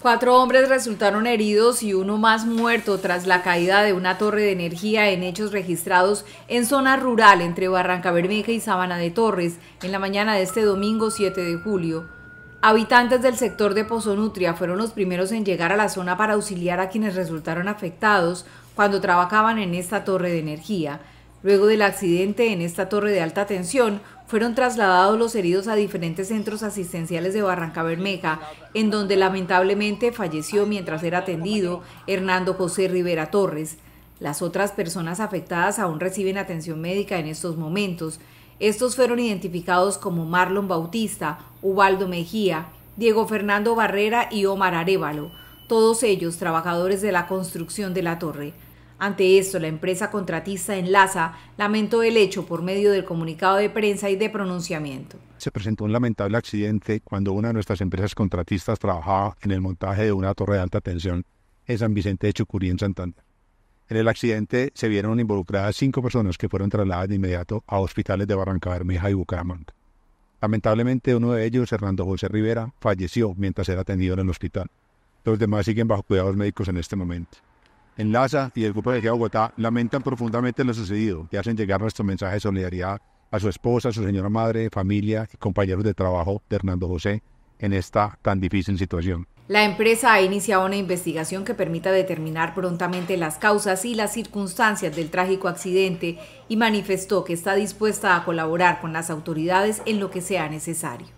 Cuatro hombres resultaron heridos y uno más muerto tras la caída de una torre de energía en hechos registrados en zona rural entre Barranca Bermeja y Sabana de Torres en la mañana de este domingo 7 de julio. Habitantes del sector de Pozonutria fueron los primeros en llegar a la zona para auxiliar a quienes resultaron afectados cuando trabajaban en esta torre de energía. Luego del accidente en esta torre de alta tensión, fueron trasladados los heridos a diferentes centros asistenciales de Barranca Bermeja, en donde lamentablemente falleció mientras era atendido Hernando José Rivera Torres. Las otras personas afectadas aún reciben atención médica en estos momentos. Estos fueron identificados como Marlon Bautista, Ubaldo Mejía, Diego Fernando Barrera y Omar Arevalo, todos ellos trabajadores de la construcción de la torre. Ante esto, la empresa contratista enlaza lamentó el hecho por medio del comunicado de prensa y de pronunciamiento. Se presentó un lamentable accidente cuando una de nuestras empresas contratistas trabajaba en el montaje de una torre de alta tensión en San Vicente de Chucurí, en Santander. En el accidente se vieron involucradas cinco personas que fueron trasladadas de inmediato a hospitales de Barranca Bermeja y Bucaramanga. Lamentablemente, uno de ellos, Hernando José Rivera, falleció mientras era atendido en el hospital. Los demás siguen bajo cuidados médicos en este momento en Laza y el Grupo de Bogotá lamentan profundamente lo sucedido y hacen llegar nuestro mensaje de solidaridad a su esposa, a su señora madre, familia y compañeros de trabajo de Hernando José en esta tan difícil situación. La empresa ha iniciado una investigación que permita determinar prontamente las causas y las circunstancias del trágico accidente y manifestó que está dispuesta a colaborar con las autoridades en lo que sea necesario.